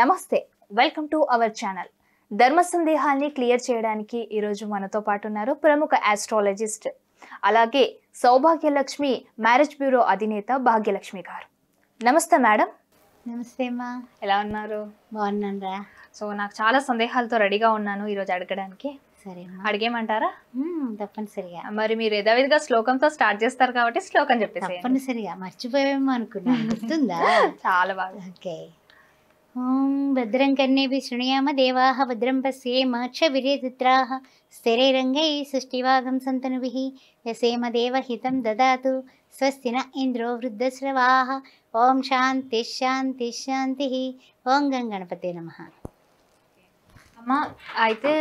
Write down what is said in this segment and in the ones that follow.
నమస్తే welcome to our channel ధర్మ సందేహాన్ని క్లియర్ చేయడానికి ఈరోజు మనతో పాటు ఉన్నారు ప్రముఖ ఆస్ట్రాలజిస్ట్ అలాగే సౌభాగ్యలక్ష్మి మ్యారేజ్ బ్యూరో అధినేత భాగ్యలక్ష్మి గారు నమస్తే మేడం నమస్తే అమ్మా ఎలా ఉన్నారు బాగున్నానరా సో నాకు చాలా సందేహాలతో రెడీగా ఉన్నాను ఈరోజు అడగడానికి సరే అడిగేమంటారా తప్పనిసరిగా మరి మీరు యథావిధిగా శ్లోకంతో స్టార్ట్ చేస్తారు కాబట్టి శ్లోకం చెప్పేసి తప్పనిసరిగా మర్చిపోయేమో అనుకున్నాను చాలా బాగా ఓకే ఓం భద్రం కన్నేభి శృణయామ దేవా భద్రం పశ్యేమ క్ష విరేద్రా స్థిరైరంగై సృష్టివాగం సంతనుభ యసేమ దేవహితం దాతు స్వస్తిన ఇంద్రో వృద్ధశ్రవా ఓం శాంతి శాంతి శాంతి ఓం గణపతి నమ అమ్మ అయితే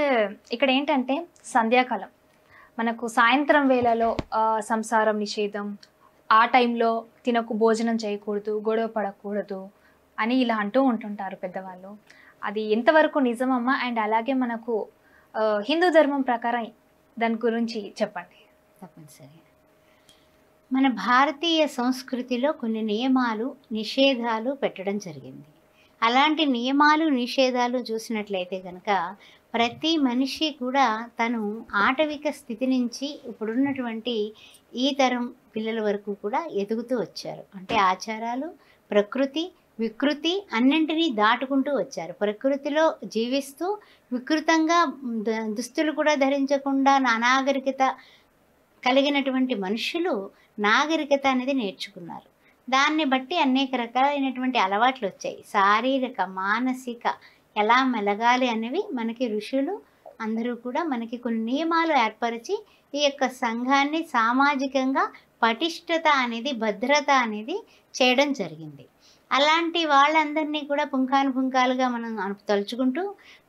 ఇక్కడ ఏంటంటే సంధ్యాకాలం మనకు సాయంత్రం వేళలో సంసారం నిషేధం ఆ టైంలో తినకు భోజనం చేయకూడదు గొడవ పడకూడదు అని ఇలా అంటూ ఉంటుంటారు పెద్దవాళ్ళు అది ఎంతవరకు నిజమమ్మా అండ్ అలాగే మనకు హిందూ ధర్మం ప్రకారం దాని గురించి చెప్పండి తప్పనిసరి మన భారతీయ సంస్కృతిలో కొన్ని నియమాలు నిషేధాలు పెట్టడం జరిగింది అలాంటి నియమాలు నిషేధాలు చూసినట్లయితే కనుక ప్రతి మనిషి కూడా తను ఆటవిక స్థితి నుంచి ఇప్పుడున్నటువంటి ఈ తరం పిల్లల వరకు కూడా ఎదుగుతూ వచ్చారు అంటే ఆచారాలు ప్రకృతి వికృతి అన్నింటినీ దాటుకుంటూ వచ్చారు ప్రకృతిలో జీవిస్తూ వికృతంగా దుస్తులు కూడా ధరించకుండా నానాగరికత కలిగినటువంటి మనుషులు నాగరికత అనేది నేర్చుకున్నారు దాన్ని బట్టి అనేక రకాలైనటువంటి అలవాట్లు వచ్చాయి శారీరక మానసిక ఎలా మెలగాలి అనేవి మనకి ఋషులు అందరూ కూడా మనకి కొన్ని నియమాలు ఏర్పరిచి ఈ యొక్క సంఘాన్ని సామాజికంగా పటిష్టత అనేది భద్రత అనేది చేయడం జరిగింది అలాంటి వాళ్ళందరినీ కూడా పుంఖాను పుంఖాలుగా మనం తలుచుకుంటూ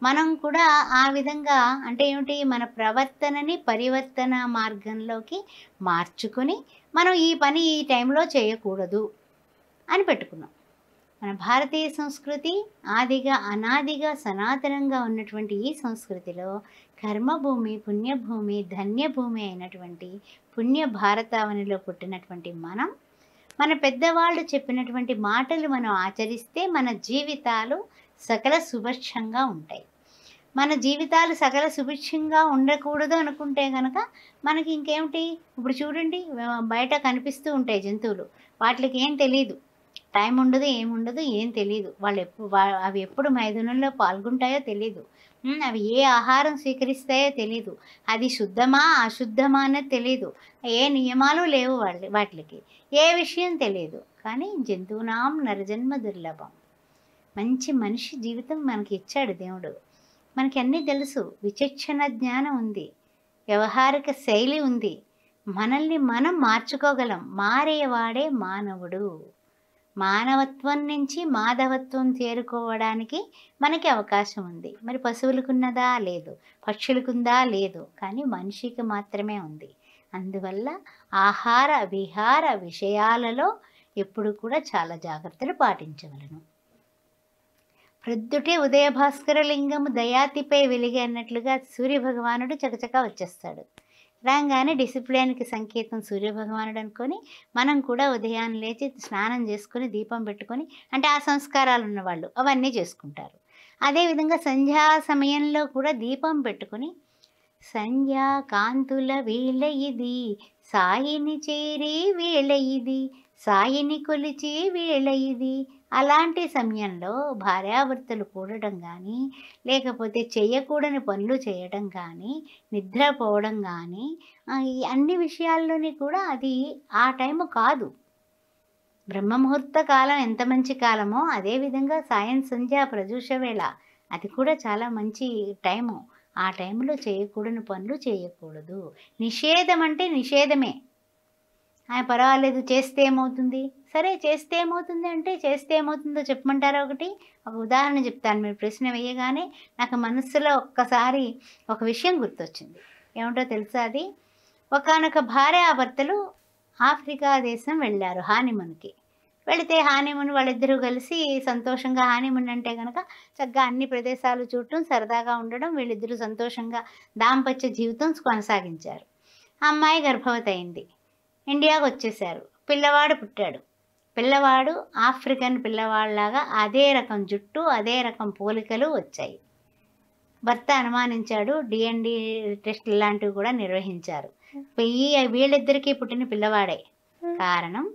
మనం కూడా ఆ విధంగా అంటే ఏమిటి మన ప్రవర్తనని పరివర్తన మార్గంలోకి మార్చుకొని మనం ఈ పని ఈ టైంలో చేయకూడదు అని పెట్టుకున్నాం మన భారతీయ సంస్కృతి ఆదిగా అనాదిగా సనాతనంగా ఉన్నటువంటి ఈ సంస్కృతిలో కర్మభూమి పుణ్యభూమి ధన్యభూమి అయినటువంటి పుణ్య భారతావనిలో పుట్టినటువంటి మనం మన పెద్దవాళ్ళు చెప్పినటువంటి మాటలు మనం ఆచరిస్తే మన జీవితాలు సకల సుభిక్షంగా ఉంటాయి మన జీవితాలు సకల సుభిక్షంగా ఉండకూడదు అనుకుంటే కనుక మనకి ఇంకేమిటి ఇప్పుడు చూడండి బయట కనిపిస్తూ ఉంటాయి జంతువులు వాటికి ఏం తెలియదు టైం ఉండదు ఏముండదు ఏం తెలియదు వాళ్ళు ఎప్పుడు అవి ఎప్పుడు మైదానంలో పాల్గొంటాయో తెలియదు అవి ఏ ఆహారం స్వీకరిస్తాయో తెలీదు అది శుద్ధమా అశుద్ధమా అనేది తెలీదు ఏ నియమాలు లేవు వాళ్ళ వాటికి ఏ విషయం తెలియదు కానీ జంతువునాం నరజన్మ దుర్లభం మంచి మనిషి జీవితం మనకి ఇచ్చాడు దేవుడు మనకి అన్నీ తెలుసు విచక్షణ జ్ఞానం ఉంది వ్యవహారిక శైలి ఉంది మనల్ని మనం మార్చుకోగలం మారేవాడే మానవుడు మానవత్వం నుంచి మాధవత్వం చేరుకోవడానికి మనకి అవకాశం ఉంది మరి పశువులకు ఉన్నదా లేదు పక్షులకుందా లేదు కానీ మనిషికి మాత్రమే ఉంది అందువల్ల ఆహార విహార విషయాలలో ఎప్పుడు కూడా చాలా జాగ్రత్తలు పాటించగలను ప్రొద్దుటే ఉదయ భాస్కర లింగము దయాతిపై వెలిగి అన్నట్లుగా సూర్యభగవానుడు చకచకా వచ్చేస్తాడు రాగానే డిసిప్లిన్కి సంకేతం సూర్యభగవానుడు అనుకొని మనం కూడా ఉదయాన్ని లేచి స్నానం చేసుకొని దీపం పెట్టుకొని అంటే ఆ సంస్కారాలు ఉన్నవాళ్ళు అవన్నీ చేసుకుంటారు అదేవిధంగా సంధ్యా సమయంలో కూడా దీపం పెట్టుకొని సంధ్యా కాంతుల వేళ ఇది సాయిని చేరే వీళ్ళ ఇది సాయిని కొలిచి వేళ ఇది అలాంటి సమయంలో భార్యాభర్తలు కూడటం కానీ లేకపోతే చేయకూడని పనులు చేయటం కానీ నిద్రపోవడం కానీ ఈ అన్ని విషయాల్లోని కూడా అది ఆ టైము కాదు బ్రహ్మముహూర్త కాలం ఎంత మంచి కాలమో అదేవిధంగా సాయం సంధ్య ప్రదూష వేళ అది కూడా చాలా మంచి టైము ఆ టైంలో చేయకూడని పనులు చేయకూడదు నిషేధం అంటే నిషేధమే ఆయన పర్వాలేదు చేస్తే ఏమవుతుంది సరే చేస్తే ఏమవుతుంది అంటే చేస్తే ఏమవుతుందో చెప్పమంటారా ఒకటి ఒక ఉదాహరణ చెప్తాను మీరు ప్రశ్న వేయగానే నాకు మనస్సులో ఒక్కసారి ఒక విషయం గుర్తొచ్చింది ఏమిటో తెలుసా అది ఒకనొక భార్య భర్తలు ఆఫ్రికా దేశం వెళ్ళారు హానిమన్కి వెళితే హానిమూన్ వాళ్ళిద్దరూ కలిసి సంతోషంగా హానిమున్ అంటే కనుక చక్కగా అన్ని ప్రదేశాలు చూడటం సరదాగా ఉండడం వీళ్ళిద్దరూ సంతోషంగా దాంపత్య జీవితం కొనసాగించారు అమ్మాయి గర్భవతి అయింది ఇండియాకు వచ్చేసారు పిల్లవాడు పుట్టాడు పిల్లవాడు ఆఫ్రికన్ పిల్లవాడిలాగా అదే రకం జుట్టు అదే రకం పోలికలు వచ్చాయి భర్త అనుమానించాడు డిఎన్డి టెస్ట్ లాంటివి కూడా నిర్వహించారు ఈ వీళ్ళిద్దరికీ పుట్టిన పిల్లవాడే కారణం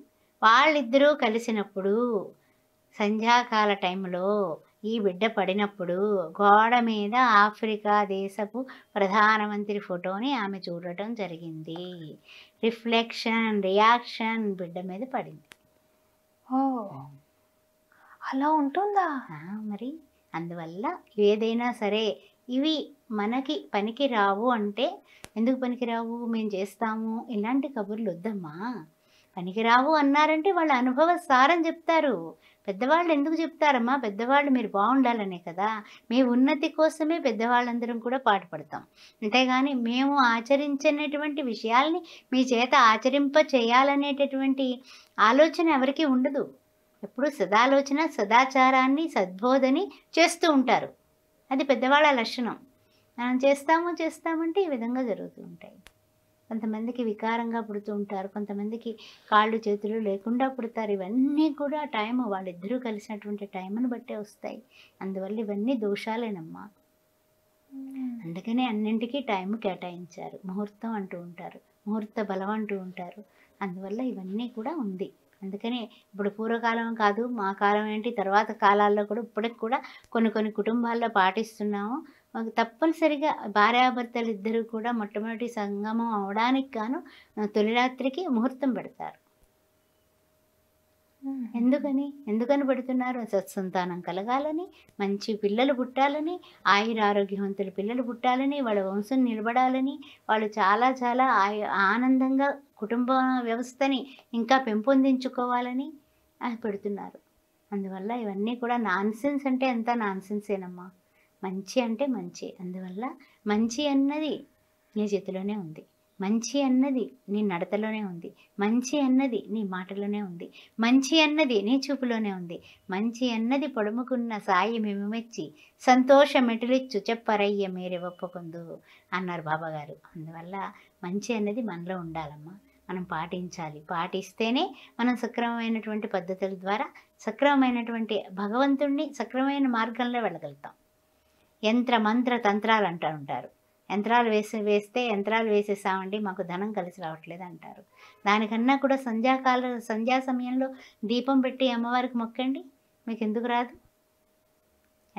వాళ్ళిద్దరూ కలిసినప్పుడు సంధ్యాకాల టైంలో ఈ బిడ్డ పడినప్పుడు గోడ మీద ఆఫ్రికా దేశపు ప్రధానమంత్రి ఫోటోని ఆమె చూడటం జరిగింది రిఫ్లెక్షన్ రియాక్షన్ బిడ్డ మీద పడింది ఓ అలా ఉంటుందా మరి అందువల్ల ఏదైనా సరే ఇవి మనకి పనికి రావు అంటే ఎందుకు పనికిరావు మేము చేస్తాము ఇలాంటి కబుర్లు వద్దమ్మా పనికిరావు అన్నారంటే వాళ్ళ అనుభవ సారం చెప్తారు పెద్దవాళ్ళు ఎందుకు చెప్తారమ్మా పెద్దవాళ్ళు మీరు బాగుండాలనే కదా మీ ఉన్నతి కోసమే పెద్దవాళ్ళందరం కూడా పాటుపడతాం అంతేగాని మేము ఆచరించినటువంటి విషయాల్ని మీ చేత ఆచరింప చేయాలనేటటువంటి ఆలోచన ఎవరికీ ఉండదు ఎప్పుడు సదాలోచన సదాచారాన్ని సద్బోధని చేస్తూ ఉంటారు అది పెద్దవాళ్ళ లక్షణం మనం చేస్తాము చేస్తామంటే ఈ విధంగా జరుగుతూ ఉంటాయి కొంతమందికి వికారంగా పుడుతూ ఉంటారు కొంతమందికి కాళ్ళు చేతులు లేకుండా పుడతారు ఇవన్నీ కూడా టైం వాళ్ళిద్దరూ కలిసినటువంటి టైంను బట్టే వస్తాయి అందువల్ల ఇవన్నీ దోషాలేనమ్మా అందుకనే అన్నింటికీ టైం కేటాయించారు ముహూర్తం అంటూ ఉంటారు ముహూర్త బలం అంటూ ఉంటారు అందువల్ల ఇవన్నీ కూడా ఉంది అందుకనే ఇప్పుడు పూర్వకాలం కాదు మా కాలం ఏంటి తర్వాత కాలాల్లో కూడా ఇప్పటికి కూడా కొన్ని కొన్ని కుటుంబాల్లో పాటిస్తున్నాము తప్పనిసరిగా భార్యాభర్తలు ఇద్దరు కూడా మొట్టమొదటి సంగమం అవడానికి గాను తొలి రాత్రికి ముహూర్తం పెడతారు ఎందుకని ఎందుకని పెడుతున్నారు సత్సంతానం కలగాలని మంచి పిల్లలు పుట్టాలని ఆయుర ఆరోగ్యవంతుల పిల్లలు పుట్టాలని వాళ్ళ వంశం నిలబడాలని వాళ్ళు చాలా చాలా ఆయు ఆనందంగా కుటుంబ వ్యవస్థని ఇంకా పెంపొందించుకోవాలని పెడుతున్నారు అందువల్ల ఇవన్నీ కూడా నాన్సెన్స్ అంటే ఎంత నాన్సెన్సేనమ్మా మంచి అంటే మంచి అందువల్ల మంచి అన్నది నీ చేతిలోనే ఉంది మంచి అన్నది నీ నడతలోనే ఉంది మంచి అన్నది నీ మాటలోనే ఉంది మంచి అన్నది నీ చూపులోనే ఉంది మంచి అన్నది పొడుముకున్న సాయి మేము మెచ్చి సంతోష మెటిలిచ్చు చెప్పరయ్య మీరే ఒప్పకుందు అన్నారు బాబాగారు అందువల్ల మంచి అన్నది మనలో ఉండాలమ్మా మనం పాటించాలి పాటిస్తేనే మనం సక్రమమైనటువంటి పద్ధతుల ద్వారా సక్రమమైనటువంటి భగవంతుణ్ణి సక్రమమైన మార్గంలో వెళ్ళగలుగుతాం యంత్ర మంత్ర తంత్రాలు అంటూ ఉంటారు యంత్రాలు వేసి వేస్తే యంత్రాలు వేసేసామండి మాకు ధనం కలిసి రావట్లేదు అంటారు దానికన్నా కూడా సంధ్యాకాల సంధ్యా సమయంలో దీపం పెట్టి అమ్మవారికి మొక్కండి మీకు ఎందుకు రాదు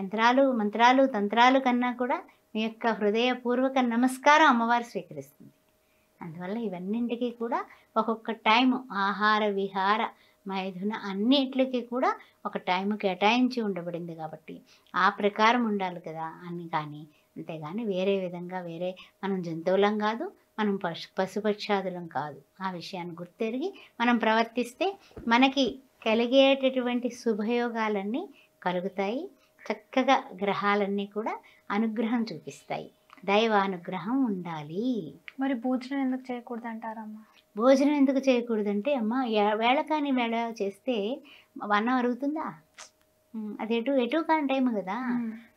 యంత్రాలు మంత్రాలు తంత్రాలు కన్నా కూడా మీ యొక్క హృదయపూర్వక నమస్కారం అమ్మవారు స్వీకరిస్తుంది అందువల్ల ఇవన్నింటికీ కూడా ఒక్కొక్క టైం ఆహార విహార మైథున అన్నిటికి కూడా ఒక టైం కేటాయించి ఉండబడింది కాబట్టి ఆ ప్రకారం ఉండాలి కదా అని కానీ అంతేగాని వేరే విధంగా వేరే మనం జంతువులం కాదు మనం పశు పశుపక్షాదులం కాదు ఆ విషయాన్ని గుర్తెరిగి మనం ప్రవర్తిస్తే మనకి కలిగేటటువంటి శుభయోగాలన్నీ కలుగుతాయి చక్కగా గ్రహాలన్నీ కూడా అనుగ్రహం చూపిస్తాయి దైవానుగ్రహం ఉండాలి మరి పూజలు ఎందుకు చేయకూడదు అంటారమ్మా భోజనం ఎందుకు చేయకూడదంటే అమ్మ వేళ కాని వేళ చేస్తే వన్ అవర్ అవుతుందా అది ఎటు ఎటు కాని టైం కదా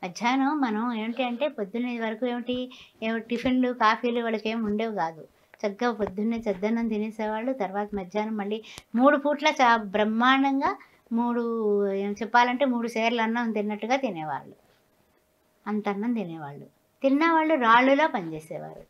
మధ్యాహ్నం మనం ఏమిటి అంటే పొద్దున్నే వరకు ఏమిటి టిఫిన్లు కాఫీలు వాళ్ళకి ఏమి ఉండేవి కాదు చక్కగా పొద్దున్నే చద్దన్నం తినేసేవాళ్ళు తర్వాత మధ్యాహ్నం మళ్ళీ మూడు పూట్ల చా బ్రహ్మాండంగా మూడు చెప్పాలంటే మూడు సేర్లు అన్నం తిన్నట్టుగా తినేవాళ్ళు అంత అన్నం తినేవాళ్ళు తిన్నవాళ్ళు రాళ్ళులా పనిచేసేవారు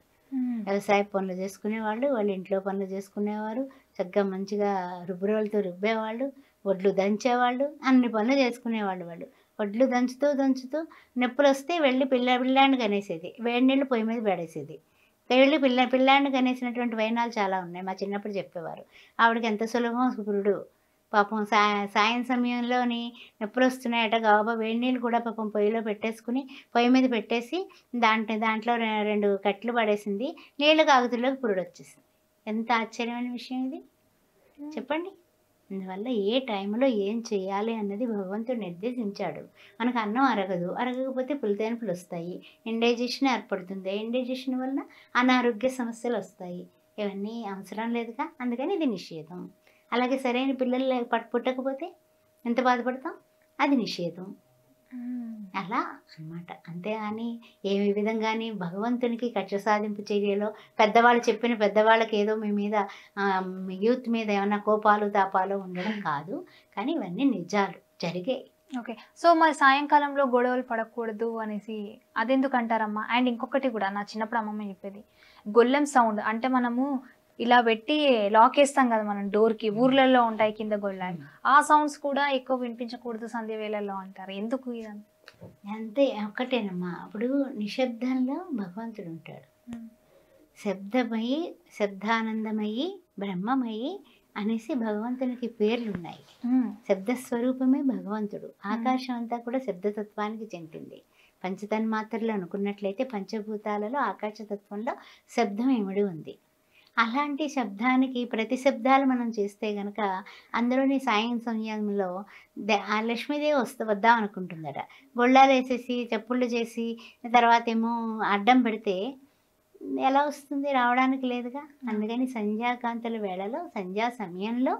వ్యవసాయ పనులు చేసుకునేవాళ్ళు వాళ్ళు ఇంట్లో పనులు చేసుకునేవారు చక్కగా మంచిగా రుబ్బురోలతో రుబ్బేవాళ్ళు వడ్లు దంచేవాళ్ళు అన్ని పనులు చేసుకునేవాళ్ళు వాళ్ళు వడ్లు దంచుతూ దంచుతూ నొప్పులు వస్తే వెళ్ళి పిల్ల పిల్లాండి కనేసేది వేడి నీళ్ళు పొయ్యి మీద పడేసేది వెళ్ళి పిల్ల పిల్లాండి కనేసినటువంటి వైనాలు చాలా ఉన్నాయి మా చిన్నప్పుడు చెప్పేవారు ఆవిడకి ఎంత సులభం సుకురుడు పాపం సాయ సాయం సమయంలోని నొప్పులు వస్తున్నాయట గబాబా వేడి నీళ్ళు కూడా పాపం పొయ్యిలో పెట్టేసుకుని పొయ్యి మీద పెట్టేసి దాంట్లో దాంట్లో రెండు కట్లు పడేసింది నీళ్ళు కాగుతుల్లోకి పురుడు వచ్చేసింది ఎంత ఆశ్చర్యమైన విషయం ఇది చెప్పండి అందువల్ల ఏ టైంలో ఏం చేయాలి అన్నది భగవంతుడు నిర్దేశించాడు మనకు అన్నం అరగదు అరగకపోతే పులితెనుపులు వస్తాయి ఇండైజెషన్ ఏర్పడుతుంది ఇండైజెషన్ వల్ల అనారోగ్య సమస్యలు వస్తాయి ఇవన్నీ అవసరం లేదుగా అందుకని ఇది నిషేధం అలాగే సరైన పిల్లలు పుట్టకపోతే ఎంత బాధపడతాం అది నిషేధం అలా అనమాట కానీ ఏ విధంగానే భగవంతునికి కక్ష సాధింపు చర్యలో పెద్దవాళ్ళు చెప్పిన పెద్దవాళ్ళకి ఏదో మీ మీద యూత్ మీద ఏమైనా కోపాలు తాపాలు ఉండడం కాదు కానీ ఇవన్నీ నిజాలు జరిగాయి ఓకే సో మరి సాయంకాలంలో గొడవలు పడకూడదు అనేసి అదెందుకు అంటారమ్మా అండ్ ఇంకొకటి కూడా నా చిన్నప్పుడు అమ్మమ్మ చెప్పేది గొల్లెం సౌండ్ అంటే మనము ఇలా పెట్టి లాక్ వేస్తాం కదా మనం డోర్కి hmm. ఊర్లలో ఉంటాయి కింద గొళ్ళాలు hmm. ఆ సౌండ్స్ కూడా ఎక్కువ వినిపించకూడదు సంధ్య వేళల్లో అంటారు ఎందుకు అంతే ఒక్కటేనమ్మా అప్పుడు నిశ్శబ్దంలో భగవంతుడు ఉంటాడు hmm. శబ్దమయ్యి శబ్దానందమయ్యి బ్రహ్మమయ్యి అనేసి భగవంతునికి పేర్లు ఉన్నాయి శబ్ద స్వరూపమే భగవంతుడు ఆకాశం అంతా కూడా శబ్దతత్వానికి చెందింది పంచతన్మాత్రలు అనుకున్నట్లయితే పంచభూతాలలో ఆకాశతత్వంలో శబ్దం ఇమిడి ఉంది అలాంటి శబ్దానికి ప్రతి శబ్దాలు మనం చేస్తే గనక అందులోని సాయం సమయంలో ఆ లక్ష్మీదేవి వస్తూ వద్దాం అనుకుంటుందట గొళ్ళాలు వేసేసి చెప్పుళ్ళు చేసి తర్వాత ఏమో అడ్డం పెడితే ఎలా వస్తుంది రావడానికి లేదుగా అందుకని సంధ్యాకాంతల వేళలో సంధ్యా సమయంలో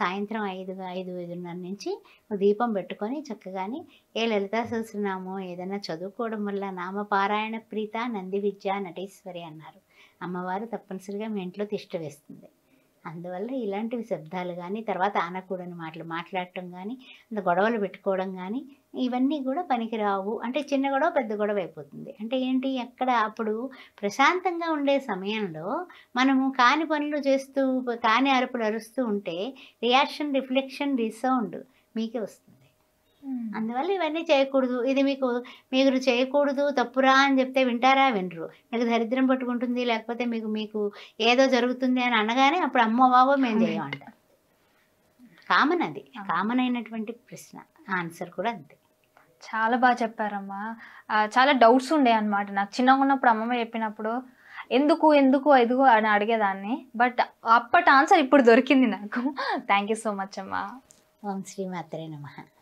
సాయంత్రం ఐదు ఐదు ఐదున్నర నుంచి దీపం పెట్టుకొని చక్కగాని ఏ లలితా సహస్రనామో ఏదైనా చదువుకోవడం వల్ల నామపారాయణ ప్రీత నంది విద్య నటేశ్వరి అన్నారు అమ్మవారు తప్పనిసరిగా మీ ఇంట్లో తిష్ట వేస్తుంది అందువల్ల ఇలాంటివి శబ్దాలు కానీ తర్వాత ఆనకూడని మాటలు మాట్లాడటం కానీ అంత గొడవలు పెట్టుకోవడం కానీ ఇవన్నీ కూడా పనికిరావు అంటే చిన్న గొడవ పెద్ద గొడవ అయిపోతుంది అంటే ఏంటి ఎక్కడ అప్పుడు ప్రశాంతంగా ఉండే సమయంలో మనము కాని పనులు చేస్తూ కాని అరుపులు అరుస్తూ ఉంటే రియాక్షన్ రిఫ్లెక్షన్ రీసౌండ్ మీకే వస్తుంది అందువల్ల ఇవన్నీ చేయకూడదు ఇది మీకు మీరు చేయకూడదు తప్పురా అని చెప్తే వింటారా వినరు మీకు దరిద్రం పట్టుకుంటుంది లేకపోతే మీకు మీకు ఏదో జరుగుతుంది అని అనగానే అప్పుడు అమ్మ బాబో మేము చేయమంటాం కామన్ అది కామన్ అయినటువంటి ప్రశ్న ఆన్సర్ కూడా అంతే చాలా బాగా చెప్పారమ్మా చాలా డౌట్స్ ఉండే అనమాట నాకు చిన్నగా ఉన్నప్పుడు అమ్మమ్మ చెప్పినప్పుడు ఎందుకు ఎందుకు ఎదుగు అని అడిగేదాన్ని బట్ అప్పటి ఆన్సర్ ఇప్పుడు దొరికింది నాకు థ్యాంక్ యూ సో మచ్ అమ్మా ఓం శ్రీ మాత్రే నమ